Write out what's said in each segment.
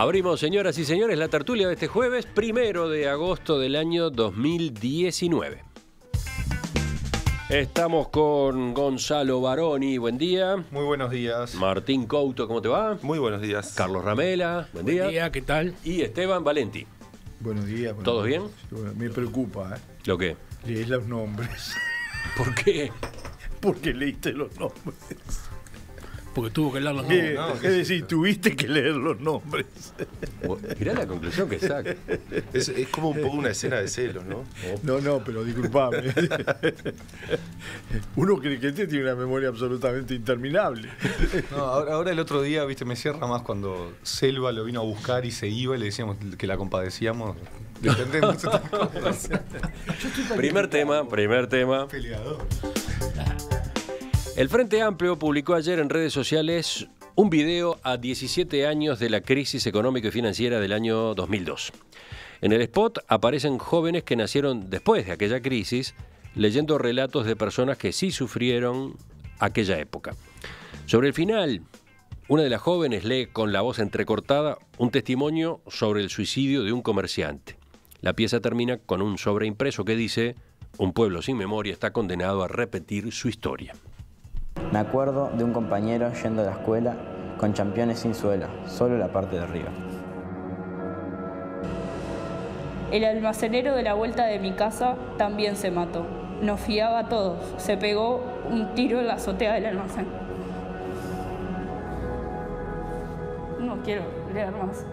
Abrimos, señoras y señores, la tertulia de este jueves, primero de agosto del año 2019. Estamos con Gonzalo Baroni, buen día. Muy buenos días. Martín Couto, ¿cómo te va? Muy buenos días. Carlos Ramela, buen, buen día. ¿qué tal? Y Esteban Valenti. Buenos días. ¿Todos bien? Me preocupa, ¿eh? ¿Lo qué? Leí los nombres. ¿Por qué? Porque leíste los nombres. Porque tuvo que leer los nombres. es decir, tuviste que leer los nombres. Mirá la conclusión que saca. Es, como un poco una escena de celos, ¿no? No, no, pero disculpame. Uno cree que este tiene una memoria absolutamente interminable. No, ahora, el otro día, viste, me cierra más cuando Selva lo vino a buscar y se iba y le decíamos que la compadecíamos. primer tema, primer tema. Peleador. El Frente Amplio publicó ayer en redes sociales un video a 17 años de la crisis económica y financiera del año 2002. En el spot aparecen jóvenes que nacieron después de aquella crisis, leyendo relatos de personas que sí sufrieron aquella época. Sobre el final, una de las jóvenes lee con la voz entrecortada un testimonio sobre el suicidio de un comerciante. La pieza termina con un sobreimpreso que dice, un pueblo sin memoria está condenado a repetir su historia. Me acuerdo de un compañero yendo a la escuela con championes sin suela, solo la parte de arriba. El almacenero de la vuelta de mi casa también se mató. Nos fiaba a todos. Se pegó un tiro en la azotea del almacén. No quiero leer más.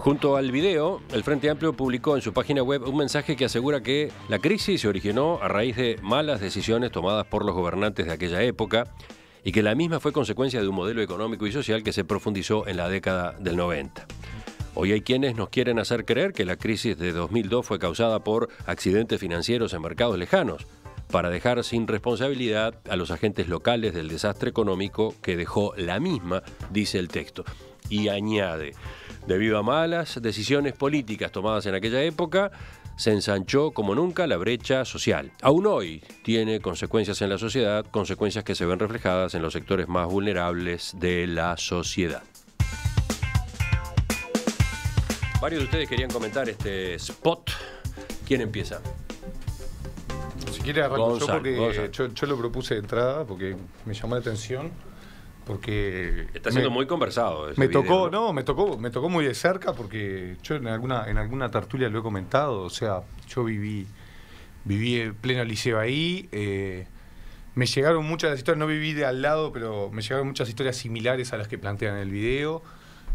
Junto al video, el Frente Amplio publicó en su página web un mensaje que asegura que la crisis se originó a raíz de malas decisiones tomadas por los gobernantes de aquella época y que la misma fue consecuencia de un modelo económico y social que se profundizó en la década del 90. Hoy hay quienes nos quieren hacer creer que la crisis de 2002 fue causada por accidentes financieros en mercados lejanos, para dejar sin responsabilidad a los agentes locales del desastre económico que dejó la misma, dice el texto. Y añade, Debido a malas decisiones políticas tomadas en aquella época, se ensanchó como nunca la brecha social. Aún hoy tiene consecuencias en la sociedad, consecuencias que se ven reflejadas en los sectores más vulnerables de la sociedad. Varios de ustedes querían comentar este spot. ¿Quién empieza? Si quiere yo yo lo propuse de entrada porque me llamó la atención porque está siendo muy conversado. me tocó, ¿no? me tocó, me tocó muy de cerca porque yo en alguna en alguna tertulia lo he comentado, o sea, yo viví viví en pleno liceo ahí. Eh, me llegaron muchas historias, no viví de al lado, pero me llegaron muchas historias similares a las que plantean en el video.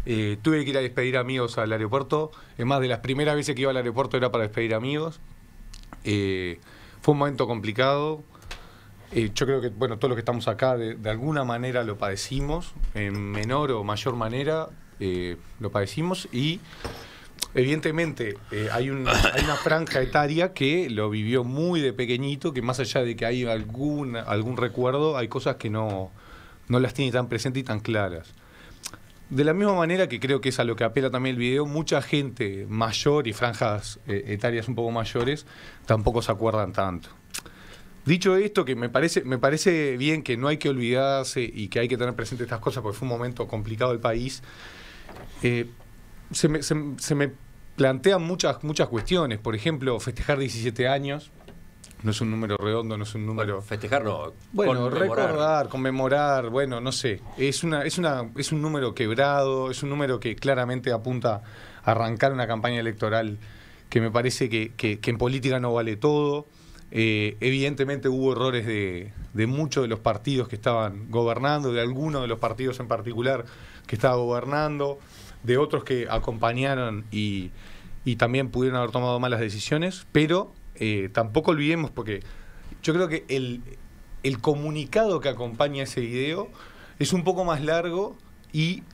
Eh, tuve que ir a despedir amigos al aeropuerto. Es más, de las primeras veces que iba al aeropuerto era para despedir amigos. Eh, fue un momento complicado. Eh, yo creo que bueno, todos los que estamos acá de, alguna manera lo padecimos, en menor o mayor manera eh, lo padecimos y evidentemente eh, hay, una franja etaria que lo vivió muy de pequeñito, que más allá de que hay algún, algún recuerdo, hay cosas que no, las tiene tan presentes y tan claras. De la misma manera que creo que es a lo que apela también el video, mucha gente mayor y franjas etarias un poco mayores tampoco se acuerdan tanto. Dicho esto, que me parece, me parece bien que no hay que olvidarse y que hay que tener presente estas cosas porque fue un momento complicado el país, eh, se, me, plantean muchas, muchas cuestiones. Por ejemplo, festejar 17 años. No es un número redondo, no es un número. Bueno, Bueno, recordar, conmemorar, bueno, no sé. Es, una, es, una, es un número quebrado, es un número que claramente apunta a arrancar una campaña electoral que me parece que en política no vale todo. Eh, evidentemente hubo errores de, muchos de los partidos que estaban gobernando, de algunos de los partidos en particular que estaba gobernando, de otros que acompañaron y, también pudieron haber tomado malas decisiones, pero eh, tampoco olvidemos, porque yo creo que el, el comunicado que acompaña ese video es un poco más largo y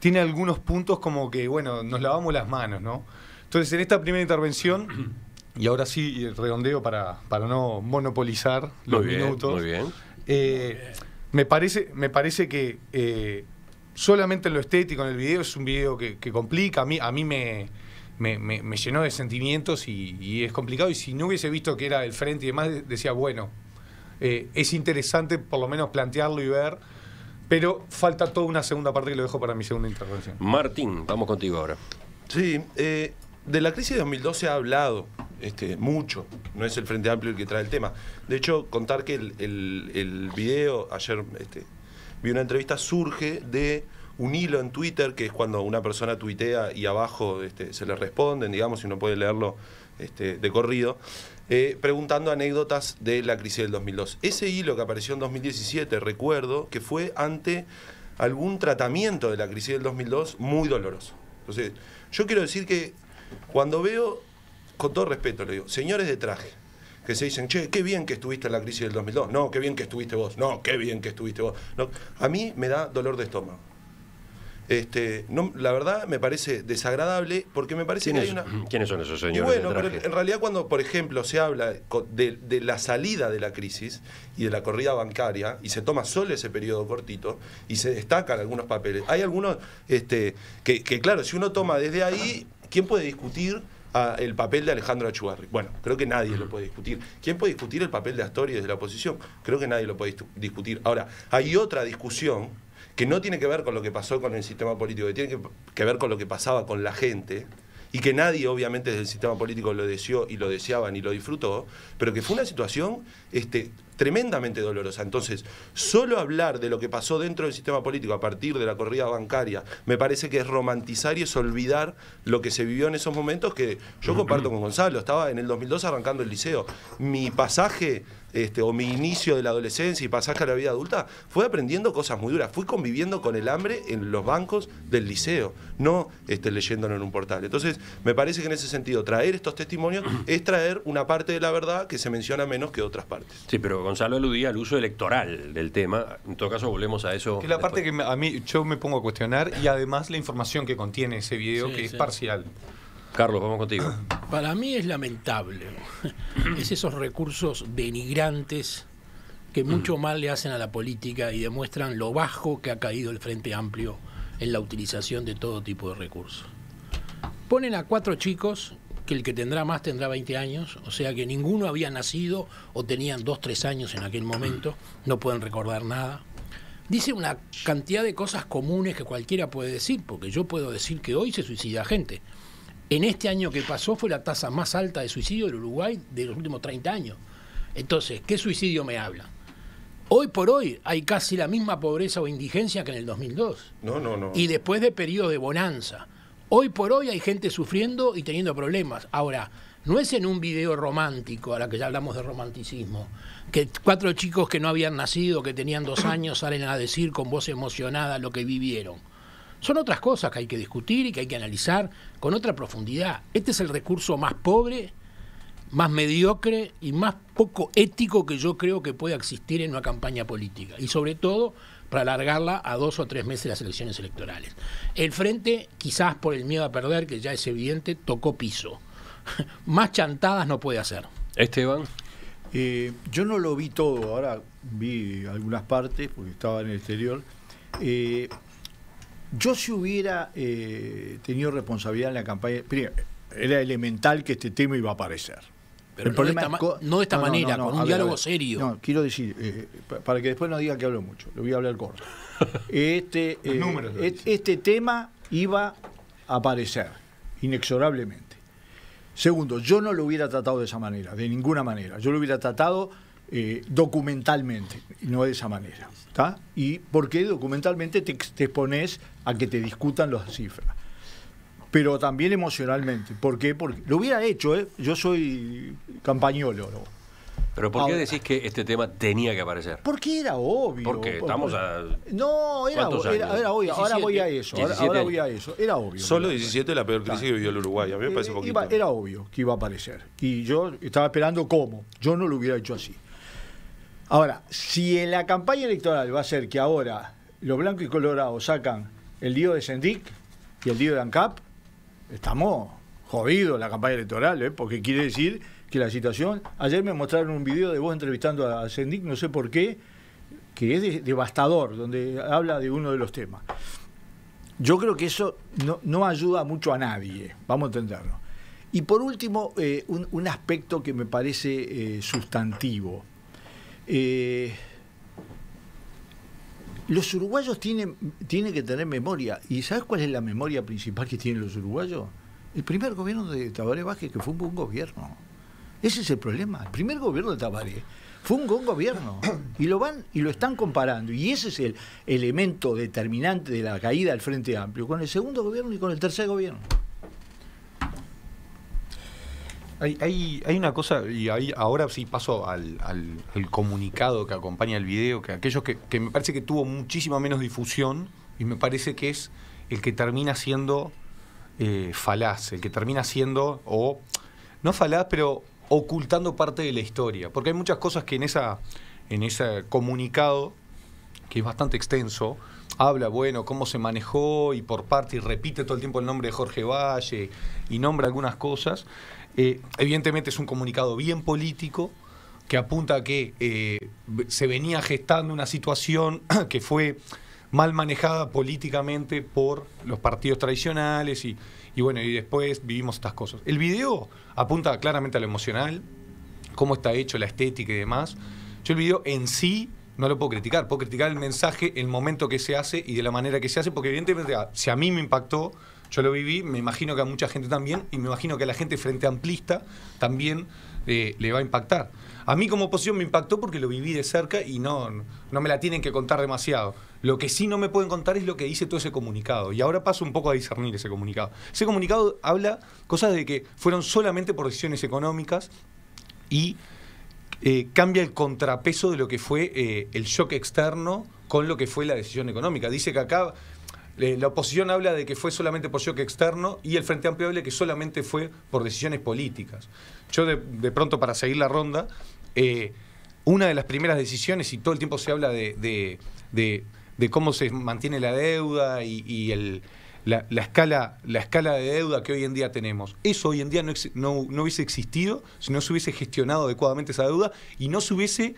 tiene algunos puntos como que, bueno, nos lavamos las manos, ¿no? Entonces, en esta primera intervención y ahora sí redondeo para, para no monopolizar los minutos. Muy bien. Eh, me parece, me parece que eh, solamente en lo estético, en el video, es un video que, complica. A mí, me, me, llenó de sentimientos y, es complicado. Y si no hubiese visto que era el frente y demás, decía, bueno, eh, es interesante por lo menos plantearlo y ver. Pero falta toda una segunda parte que lo dejo para mi segunda intervención. Martín, vamos contigo ahora. Sí, eh, de la crisis de 2012 se ha hablado este, mucho, no es el Frente Amplio el que trae el tema. De hecho, contar que el, video, ayer este, vi una entrevista, surge de un hilo en Twitter, que es cuando una persona tuitea y abajo este, se le responden, digamos, si uno puede leerlo este, de corrido, eh, preguntando anécdotas de la crisis del 2002. Ese hilo que apareció en 2017, recuerdo, que fue ante algún tratamiento de la crisis del 2002 muy doloroso. Entonces, yo quiero decir que cuando veo, con todo respeto le digo, señores de traje, que se dicen, che, qué bien que estuviste en la crisis del 2002, no, qué bien que estuviste vos, no, qué bien que estuviste vos. a mí me da dolor de estómago. Este, la verdad me parece desagradable porque me parece que hay una... ¿Quiénes son esos señores? traje? pero en realidad cuando, por ejemplo, se habla de, la salida de la crisis y de la corrida bancaria y se toma solo ese periodo cortito y se destacan algunos papeles, hay algunos este, que claro, si uno toma desde ahí ¿Quién puede discutir ah, el papel de Alejandro Achugarri? Bueno, creo que nadie lo puede discutir. ¿Quién puede discutir el papel de Astori desde la oposición? Creo que nadie lo puede discutir. Ahora, hay otra discusión que no tiene que ver con lo que pasó con el sistema político, que tiene que ver con lo que pasaba con la gente, y que nadie obviamente desde el sistema político lo deseó y lo deseaba ni lo disfrutó, pero que fue una situación este, tremendamente dolorosa. Entonces, solo hablar de lo que pasó dentro del sistema político a partir de la corrida bancaria, me parece que es romantizar y es olvidar lo que se vivió en esos momentos que yo comparto con Gonzalo. Estaba en el 2002 arrancando el liceo. Mi pasaje este, o mi inicio de la adolescencia y pasaje a la vida adulta, fue aprendiendo cosas muy duras. Fui conviviendo con el hambre en los bancos del liceo, no este, leyéndolo en un portal. Entonces, me parece que en ese sentido, traer estos testimonios es traer una parte de la verdad que se menciona menos que otras partes. Sí, pero Gonzalo aludía al uso electoral del tema. En todo caso, volvemos a eso. Es la parte que a mí yo me pongo a cuestionar y además la información que contiene ese video, que es parcial. Carlos, vamos contigo. Para mí es lamentable. Es esos recursos denigrantes que mm. mucho mal le hacen a la política y demuestran lo bajo que ha caído el Frente Amplio en la utilización de todo tipo de recursos. Ponen a cuatro chicos, que el que tendrá más tendrá 20 años, o sea que ninguno había nacido o tenían 2, 3 años en aquel momento, no pueden recordar nada. Dice una cantidad de cosas comunes que cualquiera puede decir, porque yo puedo decir que hoy se suicida gente, en este año que pasó fue la tasa más alta de suicidio del Uruguay de los últimos 30 años. Entonces, ¿qué suicidio me habla? Hoy por hoy hay casi la misma pobreza o indigencia que en el 2002. No, no, no. Y después de periodos de bonanza. Hoy por hoy hay gente sufriendo y teniendo problemas. Ahora, no es en un video romántico, a la que ya hablamos de romanticismo, que cuatro chicos que no habían nacido, que tenían dos años, salen a decir con voz emocionada lo que vivieron. Son otras cosas que hay que discutir y que hay que analizar con otra profundidad. Este es el recurso más pobre, más mediocre y más poco ético que yo creo que puede existir en una campaña política. Y sobre todo para alargarla a dos o tres meses las elecciones electorales. El frente, quizás por el miedo a perder, que ya es evidente, tocó piso. más chantadas no puede hacer. Esteban. Eh, yo no lo vi todo, ahora vi algunas partes porque estaba en el exterior. Eh, yo si hubiera eh, tenido responsabilidad en la campaña, era elemental que este tema iba a aparecer. Pero el no, problema no de esta manera, con un diálogo serio. No, quiero decir, eh, para que después no diga que hablo mucho, lo voy a hablar corto. Este, eh, este tema iba a aparecer, inexorablemente. Segundo, yo no lo hubiera tratado de esa manera, de ninguna manera. Yo lo hubiera tratado eh, documentalmente, no de esa manera. ¿tá? Y qué documentalmente te, expones a que te discutan las cifras. Pero también emocionalmente. ¿Por qué? Porque lo hubiera hecho, ¿eh? yo soy campañolo. Pero ¿por qué decís que este tema tenía que aparecer? Porque era obvio. Porque estamos a. No, era, obvio. ahora voy a eso. Ahora, voy a eso. Era obvio. Solo 17 la peor crisis que vivió el Uruguay. A mí me eh, parece eh, poquito. era obvio que iba a aparecer. Y yo estaba esperando cómo. Yo no lo hubiera hecho así. Ahora, si en la campaña electoral va a ser que ahora los blancos y colorados sacan el lío de Sendic y el lío de ANCAP, estamos jodidos en la campaña electoral, ¿eh? porque quiere decir que la situación. Ayer me mostraron un video de vos entrevistando a Sendic, no sé por qué, que es devastador, donde habla de uno de los temas. Yo creo que eso no, ayuda mucho a nadie, vamos a entenderlo. Y por último, eh, un, aspecto que me parece eh, sustantivo eh, los uruguayos tienen, que tener memoria. ¿Y sabes cuál es la memoria principal que tienen los uruguayos? El primer gobierno de Tabaré Vázquez, que fue un buen gobierno. Ese es el problema. El primer gobierno de Tabaré fue un buen gobierno. Y lo van y lo están comparando. Y ese es el elemento determinante de la caída del Frente Amplio, con el segundo gobierno y con el tercer gobierno. Hay, hay, hay, una cosa, y ahí ahora sí paso al, al, comunicado que acompaña el video, que aquellos que, me parece que tuvo muchísima menos difusión, y me parece que es el que termina siendo eh, falaz, el que termina siendo, o no falaz, pero ocultando parte de la historia. Porque hay muchas cosas que en, esa, en ese comunicado, que es bastante extenso, habla, bueno, cómo se manejó y por parte, y repite todo el tiempo el nombre de Jorge Valle, y nombra algunas cosas. Eh, evidentemente es un comunicado bien político que apunta a que eh, se venía gestando una situación que fue mal manejada políticamente por los partidos tradicionales y, y bueno, y después vivimos estas cosas. El video apunta claramente a lo emocional, cómo está hecho, la estética y demás. Yo el video en sí no lo puedo criticar, puedo criticar el mensaje, el momento que se hace y de la manera que se hace, porque evidentemente ah, si a mí me impactó, yo lo viví, me imagino que a mucha gente también, y me imagino que a la gente frente amplista también eh, le va a impactar. A mí como oposición me impactó porque lo viví de cerca y no, no me la tienen que contar demasiado. Lo que sí no me pueden contar es lo que dice todo ese comunicado. Y ahora paso un poco a discernir ese comunicado. Ese comunicado habla cosas de que fueron solamente por decisiones económicas y eh, cambia el contrapeso de lo que fue eh, el shock externo con lo que fue la decisión económica. Dice que acá eh, la oposición habla de que fue solamente por choque externo y el Frente Amplio habla de que solamente fue por decisiones políticas. Yo de, pronto, para seguir la ronda, eh, una de las primeras decisiones, y todo el tiempo se habla de, cómo se mantiene la deuda y, la, escala, la escala de deuda que hoy en día tenemos. Eso hoy en día no, no hubiese existido si no se hubiese gestionado adecuadamente esa deuda y no se hubiese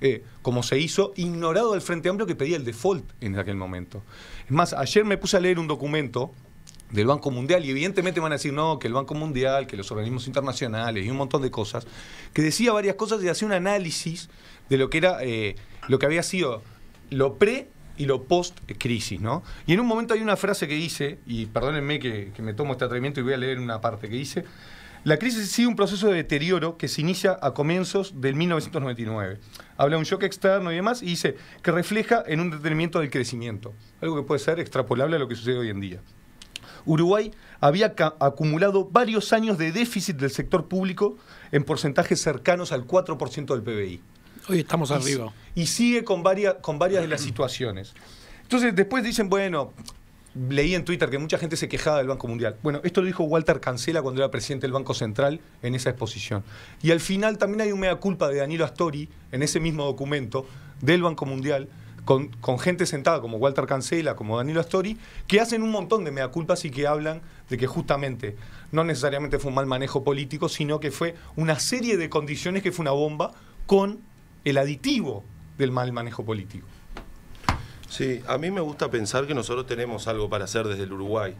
eh, como se hizo, ignorado del Frente Amplio que pedía el default en aquel momento. Es más, ayer me puse a leer un documento del Banco Mundial, y evidentemente van a decir, no, que el Banco Mundial, que los organismos internacionales y un montón de cosas, que decía varias cosas y hacía un análisis de lo que era, eh, lo que había sido lo pre y lo post-crisis, ¿no? Y en un momento hay una frase que dice, y perdónenme que, que me tomo este atrevimiento y voy a leer una parte que dice, la crisis sigue un proceso de deterioro que se inicia a comienzos del 1999. Habla de un shock externo y demás y dice que refleja en un detenimiento del crecimiento, algo que puede ser extrapolable a lo que sucede hoy en día. Uruguay había acumulado varios años de déficit del sector público en porcentajes cercanos al 4% del PBI. Hoy estamos arriba. Y sigue con, con varias de las situaciones. Entonces después dicen, bueno, leí en Twitter que mucha gente se quejaba del Banco Mundial. Bueno, esto lo dijo Walter Cancela cuando era presidente del Banco Central en esa exposición. Y al final también hay un mea culpa de Danilo Astori en ese mismo documento del Banco Mundial. Con, gente sentada como Walter Cancela, como Danilo Astori, que hacen un montón de mea culpas y que hablan de que justamente no necesariamente fue un mal manejo político, sino que fue una serie de condiciones que fue una bomba con el aditivo del mal manejo político. Sí, a mí me gusta pensar que nosotros tenemos algo para hacer desde el Uruguay.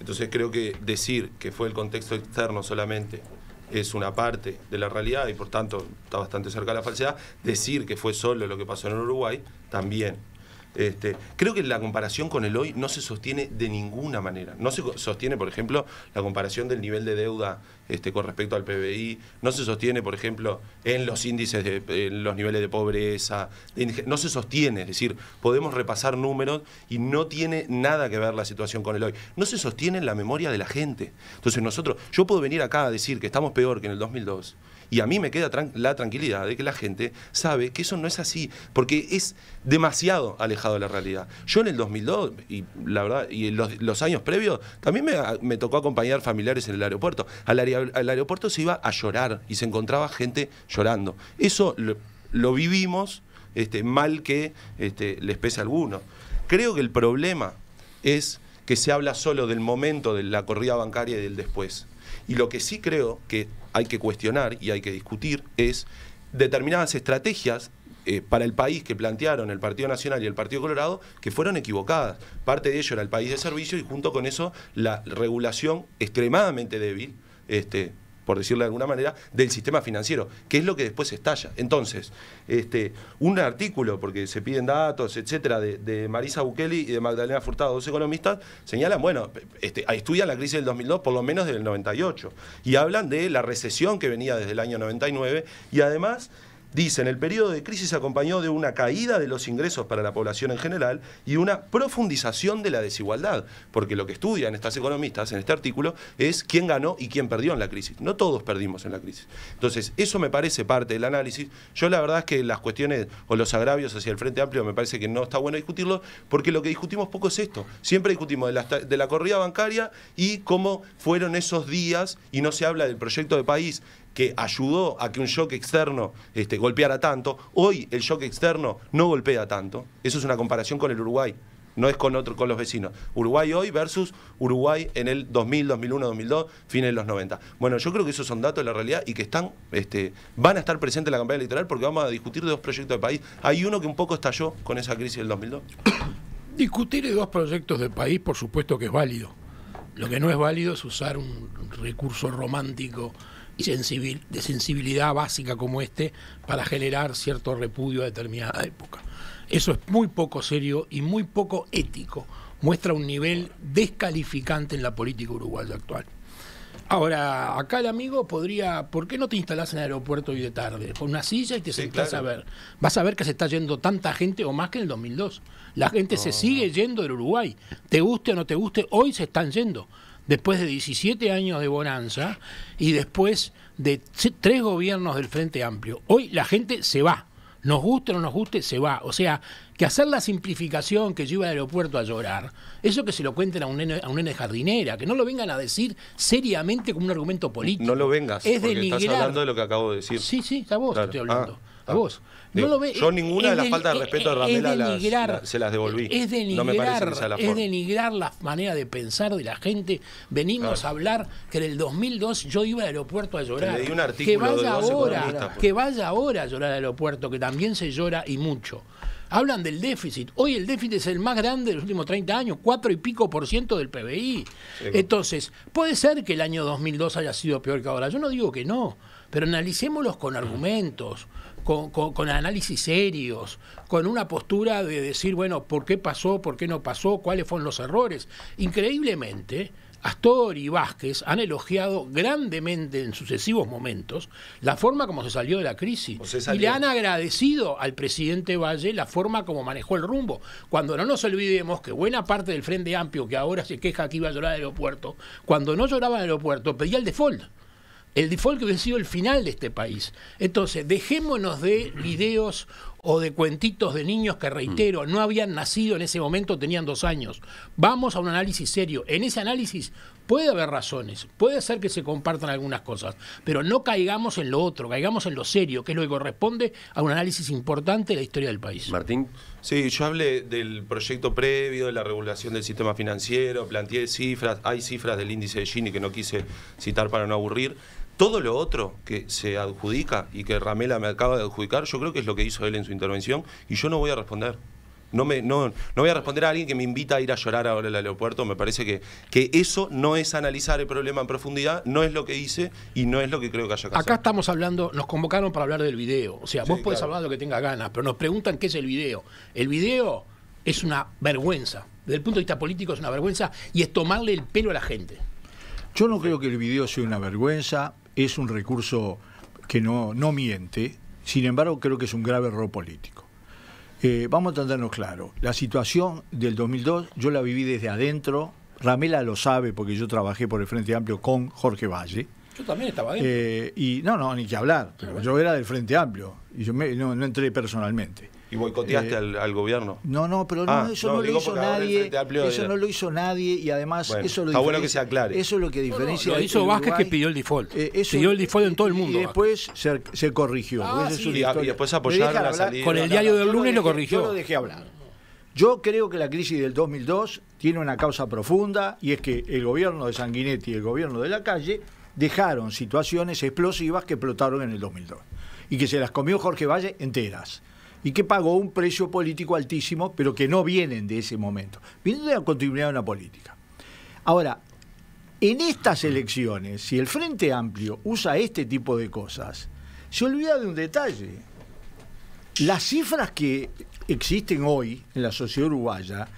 Entonces creo que decir que fue el contexto externo solamente es una parte de la realidad y por tanto está bastante cerca de la falsedad. Decir que fue solo lo que pasó en el Uruguay también. Este, creo que la comparación con el hoy no se sostiene de ninguna manera. No se sostiene, por ejemplo, la comparación del nivel de deuda este, con respecto al PBI, no se sostiene, por ejemplo, en los índices, de, los niveles de pobreza, no se sostiene. Es decir, podemos repasar números y no tiene nada que ver la situación con el hoy. No se sostiene en la memoria de la gente. Entonces nosotros, yo puedo venir acá a decir que estamos peor que en el 2002 y a mí me queda la tranquilidad de que la gente sabe que eso no es así, porque es demasiado alejado de la realidad. Yo en el 2002, y la verdad, y los, años previos, también me, tocó acompañar familiares en el aeropuerto. Al, aeropuerto se iba a llorar y se encontraba gente llorando. Eso lo, vivimos, este, mal que este, les pese a algunos. Creo que el problema es que se habla solo del momento de la corrida bancaria y del después. Y lo que sí creo que hay que cuestionar y hay que discutir es determinadas estrategias eh, para el país que plantearon el Partido Nacional y el Partido Colorado que fueron equivocadas. Parte de ello era el país de servicio y junto con eso la regulación extremadamente débil este, por decirlo de alguna manera, del sistema financiero, que es lo que después estalla. Entonces, este, un artículo, porque se piden datos, etcétera, de, Marisa Bukeli y de Magdalena Furtado, dos economistas, señalan, bueno, este, estudian la crisis del 2002 por lo menos del 98, y hablan de la recesión que venía desde el año 99, y además Dicen, el periodo de crisis acompañó de una caída de los ingresos para la población en general y una profundización de la desigualdad, porque lo que estudian estas economistas en este artículo es quién ganó y quién perdió en la crisis. No todos perdimos en la crisis. Entonces, eso me parece parte del análisis. Yo la verdad es que las cuestiones o los agravios hacia el Frente Amplio me parece que no está bueno discutirlo, porque lo que discutimos poco es esto. Siempre discutimos de la, de corrida bancaria y cómo fueron esos días y no se habla del proyecto de país que ayudó a que un shock externo este, golpeara tanto. Hoy el shock externo no golpea tanto. Eso es una comparación con el Uruguay. No es con, otro, con los vecinos. Uruguay hoy versus Uruguay en el 2000, 2001, 2002, fines de los 90. Bueno, yo creo que esos son datos de la realidad y que están, este, van a estar presentes en la campaña electoral porque vamos a discutir de dos proyectos de país. Hay uno que un poco estalló con esa crisis del 2002. Discutir de dos proyectos de país, por supuesto que es válido. Lo que no es válido es usar un recurso romántico y de sensibilidad básica como este para generar cierto repudio a determinada época. Eso es muy poco serio y muy poco ético. Muestra un nivel descalificante en la política uruguaya actual. Ahora, acá el amigo podría, ¿por qué no te instalás en el aeropuerto hoy de tarde? Con una silla y te sentás a ver. Vas a ver que se está yendo tanta gente o más que en el 2002. La gente se sigue yendo del Uruguay. Te guste o no te guste, hoy se están yendo después de 17 años de bonanza y después de tres gobiernos del Frente Amplio. Hoy la gente se va, nos guste o no nos guste, se va. O sea, que hacer la simplificación que lleva al aeropuerto a llorar, eso que se lo cuenten a un nene, a un nene jardinera, que no lo vengan a decir seriamente como un argumento político. No lo vengas, es denigrar. estás hablando de lo que acabo de decir. Sí, sí, a vos te estoy hablando. Ah a vos. no lo ve, yo eh, ninguna de las faltas de eh, respeto de Ramela se las devolví. Es denigrar, no me la es denigrar la manera de pensar de la gente. Venimos a hablar que en el 2002 yo iba al aeropuerto a llorar. Que, que vaya ahora, pues. que vaya ahora a llorar al aeropuerto, que también se llora y mucho. Hablan del déficit. Hoy el déficit es el más grande de los últimos 30 años, 4 y pico por ciento del PBI. Entonces, puede ser que el año 2002 haya sido peor que ahora. Yo no digo que no, pero analicémoslos con argumentos, con, análisis serios, con una postura de decir, bueno, ¿por qué pasó? ¿Por qué no pasó? ¿Cuáles fueron los errores? Increíblemente, Astor y Vázquez han elogiado grandemente en sucesivos momentos la forma como se salió de la crisis. Y le han agradecido al presidente Valle la forma como manejó el rumbo. Cuando no nos olvidemos que buena parte del Frente Amplio que ahora se queja que iba a llorar al aeropuerto, cuando no lloraba el aeropuerto pedía el default. El default que hubiera sido el final de este país. Entonces, dejémonos de videos o de cuentitos de niños que, reitero, mm. no habían nacido en ese momento, tenían dos años. Vamos a un análisis serio. En ese análisis puede haber razones, puede ser que se compartan algunas cosas, pero no caigamos en lo otro, caigamos en lo serio, que es lo que corresponde a un análisis importante de la historia del país. Martín. Sí, yo hablé del proyecto previo, de la regulación del sistema financiero, planteé cifras, hay cifras del índice de Gini que no quise citar para no aburrir. Todo lo otro que se adjudica y que Ramela me acaba de adjudicar, yo creo que es lo que hizo él en su intervención y yo no voy a responder. No, me, no, voy a responder a alguien que me invita a ir a llorar ahora al aeropuerto. Me parece que, que eso no es analizar el problema en profundidad, no es lo que hice y no es lo que creo que haya que Acá estamos hablando, nos convocaron para hablar del video. O sea, vos podés hablar lo que tengas ganas, pero nos preguntan qué es el video. El video es una vergüenza. Desde el punto de vista político es una vergüenza y es tomarle el pelo a la gente. Yo no creo que el video sea una vergüenza es un recurso que no, miente, sin embargo creo que es un grave error político. Eh, vamos a entendernos claro, la situación del 2002 yo la viví desde adentro, Ramela lo sabe porque yo trabajé por el Frente Amplio con Jorge Valle. Yo también estaba ahí. Eh, y no, no, ni que hablar, pero yo era del Frente Amplio y yo no, no entré personalmente. ¿Y boicoteaste eh, al, gobierno? No, no, pero ah, eso no, lo hizo nadie. Eso no lo hizo nadie y además eso lo bueno que se aclare. Eso es lo que diferencia. lo hizo Vázquez que pidió el default. Eh, pidió el default en todo el mundo. Y después se, corrigió. Ah, y, después apoyaron la salida. Con el diario del lunes lo, corrigió. Yo lo dejé hablar. Yo creo que la crisis del 2002 tiene una causa profunda y es que el gobierno de Sanguinetti y el gobierno de la calle dejaron situaciones explosivas que explotaron en el 2002 y que se las comió Jorge Valle enteras y que pagó un precio político altísimo, pero que no vienen de ese momento, vienen de la continuidad de una política. Ahora, en estas elecciones, si el Frente Amplio usa este tipo de cosas, se olvida de un detalle. Las cifras que existen hoy en la sociedad uruguaya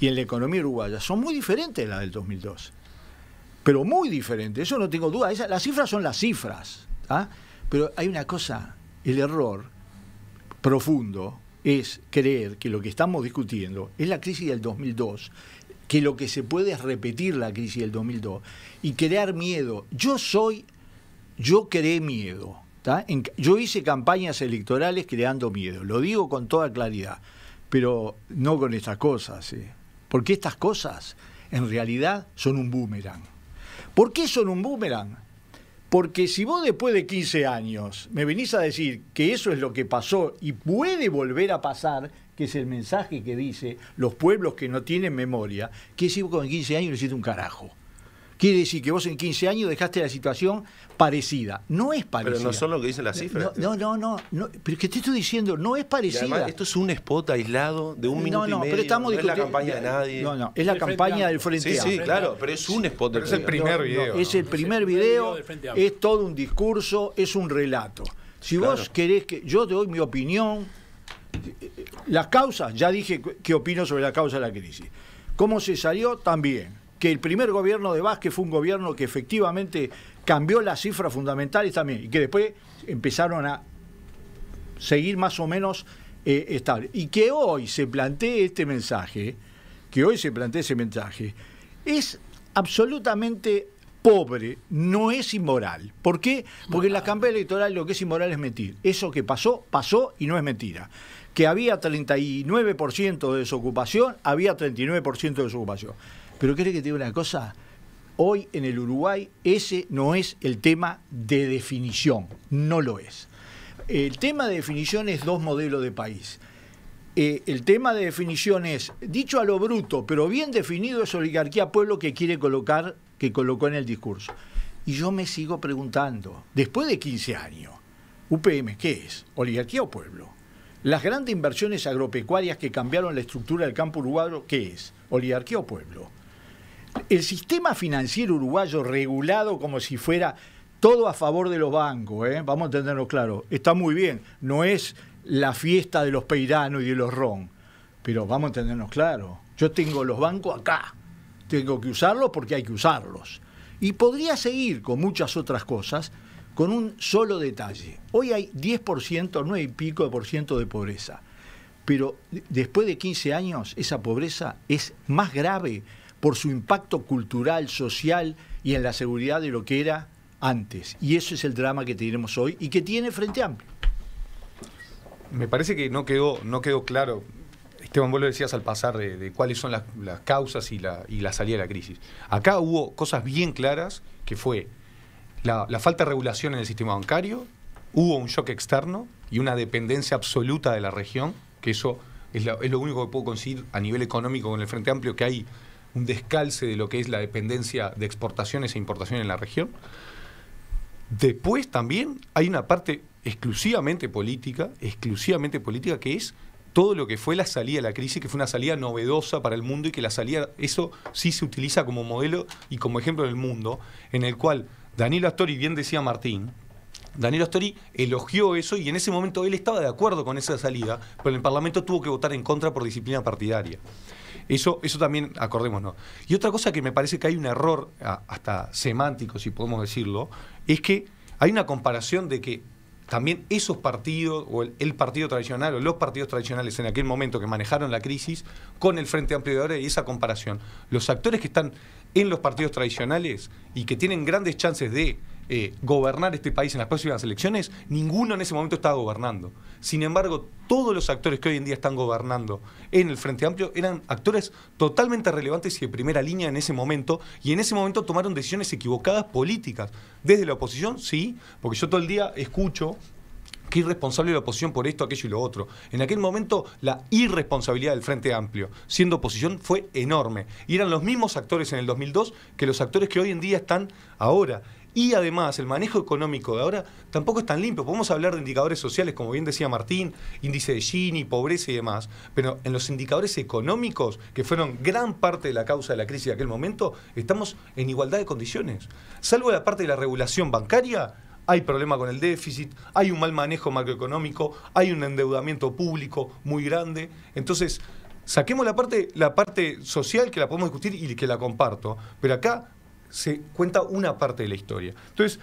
y en la economía uruguaya son muy diferentes de las del 2002. Pero muy diferentes, eso no tengo duda. las cifras son las cifras. ¿ah? Pero hay una cosa, el error profundo es creer que lo que estamos discutiendo es la crisis del 2002, que lo que se puede es repetir la crisis del 2002 y crear miedo. Yo soy, yo creé miedo. yo hice campañas electorales creando miedo, lo digo con toda claridad, pero no con estas cosas, ¿eh? porque estas cosas en realidad son un boomerang. ¿Por qué son un boomerang? Porque si vos después de 15 años me venís a decir que eso es lo que pasó y puede volver a pasar, que es el mensaje que dice los pueblos que no tienen memoria, que si vos con 15 años no hiciste un carajo. Quiere decir que vos en 15 años dejaste la situación parecida. No es parecida. Pero no son lo que dicen las cifras. No, eh. no, no. no, pero que te estoy diciendo, no es parecida. esto es un spot aislado de un minuto no, no. Pero estamos no es la campaña de nadie. No, no. Es la campaña del Frente Amplio. Sí, sí, claro. Pero es un spot Es el primer video. Es el primer video. Es todo un discurso. Es un relato. Si vos querés que. Yo te doy mi opinión. Eh, eh, las causas, ya dije qué opino sobre la causa de la crisis. ¿Cómo se salió? También que el primer gobierno de Vázquez fue un gobierno que efectivamente cambió las cifras fundamentales también y que después empezaron a seguir más o menos eh, estable. Y que hoy se plantee este mensaje, que hoy se plantee ese mensaje, es absolutamente pobre, no es inmoral. ¿Por qué? Porque en la campaña electoral lo que es inmoral es mentir. Eso que pasó, pasó y no es mentira. Que había 39% de desocupación, había 39% de desocupación. Pero quiere que te diga una cosa, hoy en el Uruguay ese no es el tema de definición, no lo es. El tema de definición es dos modelos de país. Eh, el tema de definición es, dicho a lo bruto, pero bien definido es oligarquía pueblo que quiere colocar, que colocó en el discurso. Y yo me sigo preguntando, después de 15 años, UPM, ¿qué es? ¿Oligarquía o pueblo? Las grandes inversiones agropecuarias que cambiaron la estructura del campo uruguayo, ¿qué es? ¿Oligarquía o pueblo? el sistema financiero uruguayo regulado como si fuera todo a favor de los bancos, ¿eh? vamos a tenerlo claro, está muy bien, no es la fiesta de los peiranos y de los ron, pero vamos a entendernos claro, yo tengo los bancos acá, tengo que usarlos porque hay que usarlos. Y podría seguir con muchas otras cosas con un solo detalle. Hoy hay 10%, 9 y pico de por ciento de pobreza, pero después de 15 años esa pobreza es más grave por su impacto cultural, social y en la seguridad de lo que era antes. Y eso es el drama que tenemos hoy y que tiene Frente Amplio. Me parece que no quedó, no quedó claro, Esteban, vos lo decías al pasar, de, cuáles son las, causas y la, salida de la crisis. Acá hubo cosas bien claras que fue la, falta de regulación en el sistema bancario, hubo un shock externo y una dependencia absoluta de la región, que eso es lo, es lo, único que puedo conseguir a nivel económico con el Frente Amplio, que hay un descalce de lo que es la dependencia de exportaciones e importaciones en la región. Después también hay una parte exclusivamente política, exclusivamente política, que es todo lo que fue la salida de la crisis, que fue una salida novedosa para el mundo y que la salida, eso sí se utiliza como modelo y como ejemplo del mundo, en el cual Danilo Astori, bien decía Martín, Danilo Astori elogió eso y en ese momento él estaba de acuerdo con esa salida, pero el Parlamento tuvo que votar en contra por disciplina partidaria. Eso, eso también acordémonos. Y otra cosa que me parece que hay un error, hasta semántico, si podemos decirlo, es que hay una comparación de que también esos partidos, o el, partido tradicional, o los partidos tradicionales en aquel momento que manejaron la crisis, con el Frente Amplio de y esa comparación. Los actores que están en los partidos tradicionales y que tienen grandes chances de eh, gobernar este país en las próximas elecciones, ninguno en ese momento estaba gobernando. Sin embargo, todos los actores que hoy en día están gobernando en el Frente Amplio eran actores totalmente relevantes y de primera línea en ese momento, y en ese momento tomaron decisiones equivocadas políticas. Desde la oposición, sí, porque yo todo el día escucho que irresponsable la oposición por esto, aquello y lo otro. En aquel momento la irresponsabilidad del Frente Amplio, siendo oposición, fue enorme. Y eran los mismos actores en el 2002 que los actores que hoy en día están ahora. Y además, el manejo económico de ahora tampoco es tan limpio. Podemos hablar de indicadores sociales, como bien decía Martín, índice de Gini, pobreza y demás, pero en los indicadores económicos, que fueron gran parte de la causa de la crisis de aquel momento, estamos en igualdad de condiciones. Salvo la parte de la regulación bancaria, hay problema con el déficit, hay un mal manejo macroeconómico, hay un endeudamiento público muy grande. Entonces, saquemos la parte, la parte social que la podemos discutir y que la comparto, pero acá se cuenta una parte de la historia. Entonces,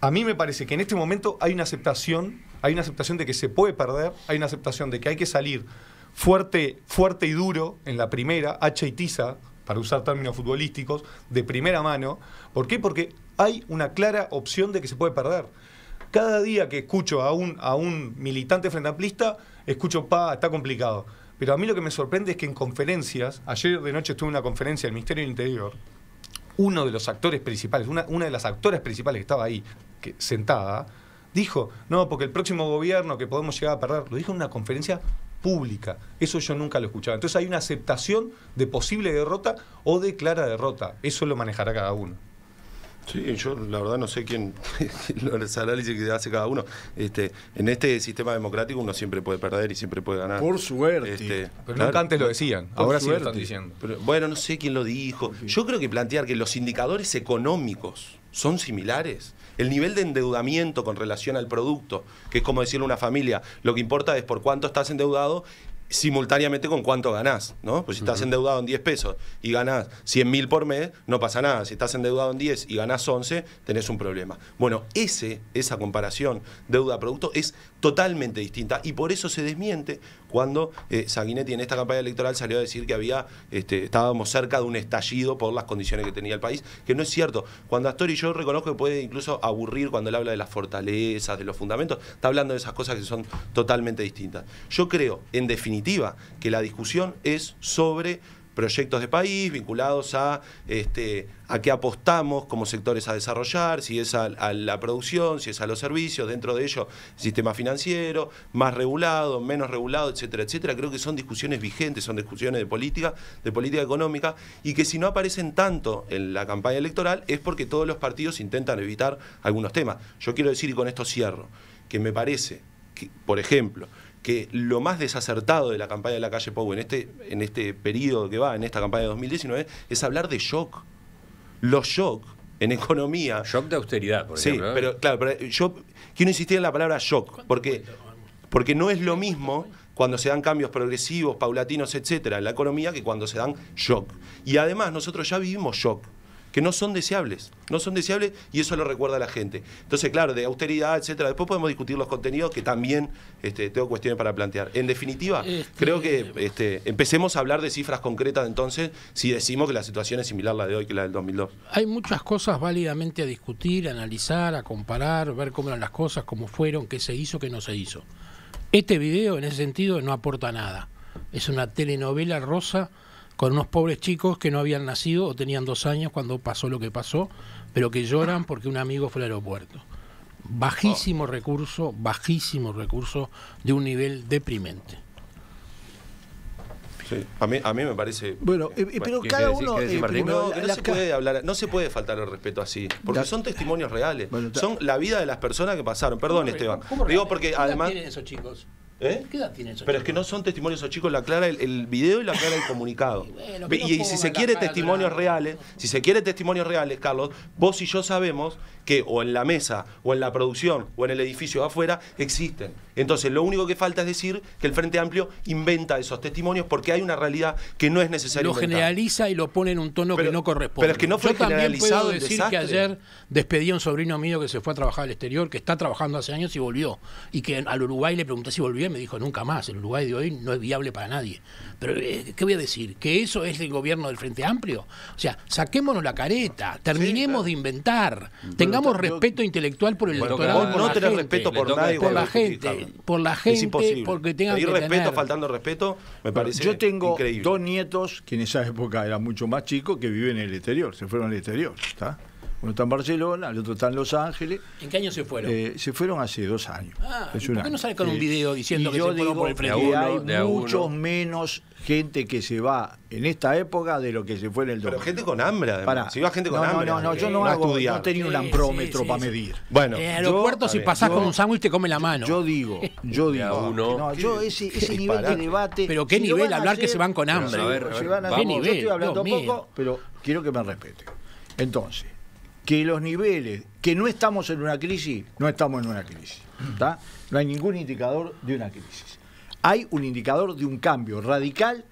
a mí me parece que en este momento hay una aceptación, hay una aceptación de que se puede perder, hay una aceptación de que hay que salir fuerte, fuerte y duro en la primera, hacha y tiza, para usar términos futbolísticos, de primera mano. ¿Por qué? Porque hay una clara opción de que se puede perder. Cada día que escucho a un, a un militante frente escucho, pa, está complicado. Pero a mí lo que me sorprende es que en conferencias, ayer de noche estuve en una conferencia del Ministerio del Interior, uno de los actores principales, una, de las actoras principales que estaba ahí, que, sentada, dijo, no, porque el próximo gobierno que podemos llegar a perder, lo dijo en una conferencia pública. Eso yo nunca lo escuchaba. Entonces hay una aceptación de posible derrota o de clara derrota. Eso lo manejará cada uno. Sí, yo la verdad no sé quién los análisis que hace cada uno. Este, en este sistema democrático uno siempre puede perder y siempre puede ganar. Por suerte. Este, pero nunca antes lo decían, ahora sí lo están diciendo. bueno, no sé quién lo dijo. Yo creo que plantear que los indicadores económicos son similares. El nivel de endeudamiento con relación al producto, que es como decirle a una familia, lo que importa es por cuánto estás endeudado simultáneamente con cuánto ganás, ¿no? Pues si estás endeudado en 10 pesos y ganás 100 mil por mes, no pasa nada. Si estás endeudado en 10 y ganás 11, tenés un problema. Bueno, ese, esa comparación deuda-producto es totalmente distinta y por eso se desmiente cuando eh, en esta campaña electoral salió a decir que había este, estábamos cerca de un estallido por las condiciones que tenía el país, que no es cierto. Cuando Astori yo reconozco que puede incluso aburrir cuando él habla de las fortalezas, de los fundamentos, está hablando de esas cosas que son totalmente distintas. Yo creo, en definitiva, que la discusión es sobre proyectos de país vinculados a, este, a qué apostamos como sectores a desarrollar, si es a, la producción, si es a los servicios, dentro de ello sistema financiero, más regulado, menos regulado, etcétera, etcétera. Creo que son discusiones vigentes, son discusiones de política, de política económica, y que si no aparecen tanto en la campaña electoral es porque todos los partidos intentan evitar algunos temas. Yo quiero decir, y con esto cierro, que me parece que, por ejemplo, que lo más desacertado de la campaña de la calle Pau en este, en este periodo que va, en esta campaña de 2019, es hablar de shock. Los shock en economía. Shock de austeridad, por ejemplo. Sí, pero claro, yo quiero insistir en la palabra shock, porque, porque no es lo mismo cuando se dan cambios progresivos, paulatinos, etcétera, en la economía que cuando se dan shock. Y además nosotros ya vivimos shock que no son deseables, no son deseables y eso lo recuerda la gente. Entonces, claro, de austeridad, etcétera, después podemos discutir los contenidos que también este, tengo cuestiones para plantear. En definitiva, este, creo que este, empecemos a hablar de cifras concretas entonces si decimos que la situación es similar a la de hoy que la del 2002. Hay muchas cosas válidamente a discutir, a analizar, a comparar, ver cómo eran las cosas, cómo fueron, qué se hizo, qué no se hizo. Este video en ese sentido no aporta nada. Es una telenovela rosa con unos pobres chicos que no habían nacido o tenían dos años cuando pasó lo que pasó, pero que lloran porque un amigo fue al aeropuerto. Bajísimo oh. recurso, bajísimo recurso de un nivel deprimente. A, mí, me parece. Bueno, eh, pero cada eh, no, se puede no se puede faltar el respeto así, porque son testimonios reales. son la vida de las personas que pasaron. Perdón, Esteban. Digo, porque además. Tienen esos chicos? ¿Eh? Pero es que no son testimonios esos chicos, la clara el, video y la clara el comunicado. y, y si se quiere testimonios reales, si se quiere testimonios reales, Carlos, vos y yo sabemos que o en la mesa, o en la producción, o en el edificio afuera, existen. Entonces, lo único que falta es decir que el Frente Amplio inventa esos testimonios porque hay una realidad que no es necesaria. Lo generaliza y lo pone en un tono que no corresponde. Pero es que no fue Yo generalizado también puedo decir que ayer despedí a un sobrino mío que se fue a trabajar al exterior, que está trabajando hace años y volvió. Y que al Uruguay le pregunté si volvía y me dijo nunca más. El Uruguay de hoy no es viable para nadie. Pero, eh, ¿qué voy a decir? ¿Que eso es el gobierno del Frente Amplio? O sea, saquémonos la careta, terminemos de inventar, tengamos respeto intelectual por el electorado. no tenés respeto por nadie. Por la gente, por la gente, porque tengan respeto faltando respeto, me parece Yo tengo dos nietos que en esa época eran mucho más chicos que viven en el exterior, se fueron al exterior, ¿está? Uno está en Barcelona, el otro está en Los Ángeles. ¿En qué año se fueron? Eh, se fueron hace dos años. Ah, ¿Por qué no sale con un video diciendo que se fueron por el frente? hay mucho muchos menos gente que se va en esta época de lo que se fue en el 2000. Pero gente con hambre, además. Si va gente con no, hambre. No, no, no, eh, yo no, hago, no tenía un amprómetro para medir. Bueno, en eh, el aeropuerto, si pasás con un sándwich, te come la mano. Yo digo, yo digo. No, yo ese, nivel de debate. Pero qué nivel hablar que se van con hambre. a ver. Yo estoy hablando poco, pero quiero que me respete. Entonces que los niveles, que no estamos en una crisis, no estamos en una crisis. No hay ningún indicador de una crisis. Hay un indicador de un cambio radical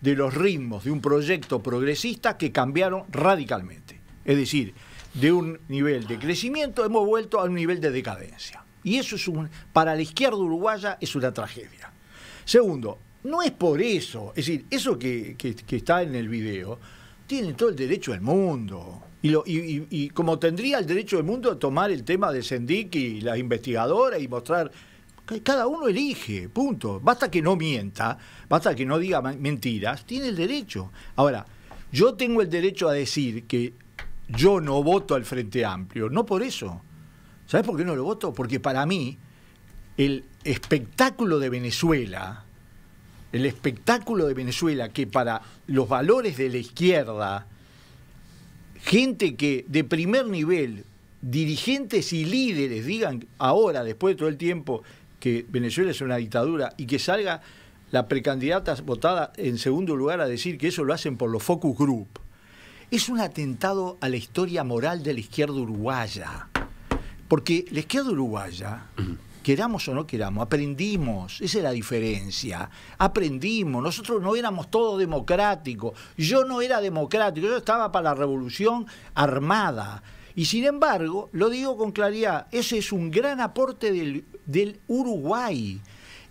de los ritmos de un proyecto progresista que cambiaron radicalmente. Es decir, de un nivel de crecimiento hemos vuelto a un nivel de decadencia. Y eso es un, para la izquierda uruguaya es una tragedia. Segundo, no es por eso, es decir, eso que, está en el video, tiene todo el derecho del mundo. Y, como tendría el derecho del mundo a tomar el tema de Sendik y las investigadoras y mostrar. Cada uno elige, punto. Basta que no mienta, basta que no diga mentiras, tiene el derecho. Ahora, yo tengo el derecho a decir que yo no voto al Frente Amplio, no por eso. ¿Sabes por qué no lo voto? Porque para mí el espectáculo de Venezuela, el espectáculo de Venezuela que para los valores de la izquierda, gente que de primer nivel, dirigentes y líderes digan ahora, después de todo el tiempo, que Venezuela es una dictadura y que salga la precandidata votada en segundo lugar a decir que eso lo hacen por los focus group, es un atentado a la historia moral de la izquierda uruguaya. Porque la izquierda uruguaya queramos o no queramos, aprendimos, esa es la diferencia, aprendimos, nosotros no éramos todos democráticos, yo no era democrático, yo estaba para la revolución armada. Y sin embargo, lo digo con claridad, ese es un gran aporte del, Uruguay.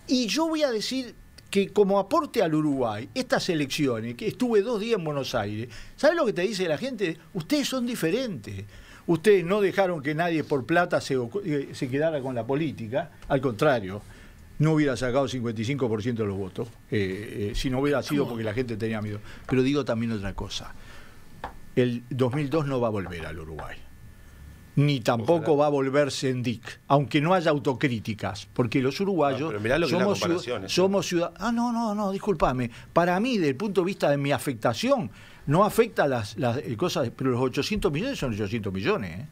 Y yo voy a decir que como aporte al Uruguay, estas elecciones, que estuve dos días en Buenos Aires, ¿sabes lo que te dice la gente? Ustedes son diferentes ustedes no dejaron que nadie por plata eh, se, quedara con la política, al contrario, no hubiera sacado 55% de los votos, eh, eh, si no hubiera sido porque la gente tenía miedo. Pero digo también otra cosa, el 2002 no va a volver al Uruguay, ni tampoco va a volverse en DIC, aunque no haya autocríticas, porque los uruguayos somos, ciudadanos. Ah, no, no, no, discúlpame. Para mí, desde el punto de vista de mi afectación, no afecta las, las eh, cosas, pero los 800 millones son 800 millones. ¿eh?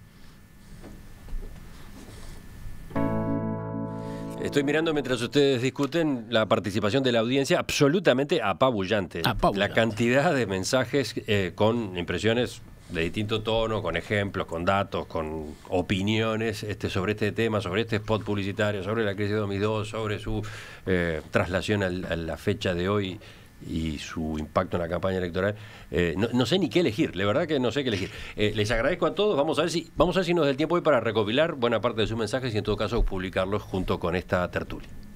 Estoy mirando mientras ustedes discuten la participación de la audiencia, absolutamente apabullante. La cantidad de mensajes eh, con impresiones de distinto tono, con ejemplos, con datos, con opiniones este, sobre este tema, sobre este spot publicitario, sobre la crisis de 2002, sobre su traslación a la fecha de hoy y su impacto en la campaña electoral. Eh, no, sé ni qué elegir, la verdad que no sé qué elegir. Eh, les agradezco a todos, vamos a ver si, vamos a ver si nos da el tiempo hoy para recopilar buena parte de sus mensajes y en todo caso publicarlos junto con esta tertulia.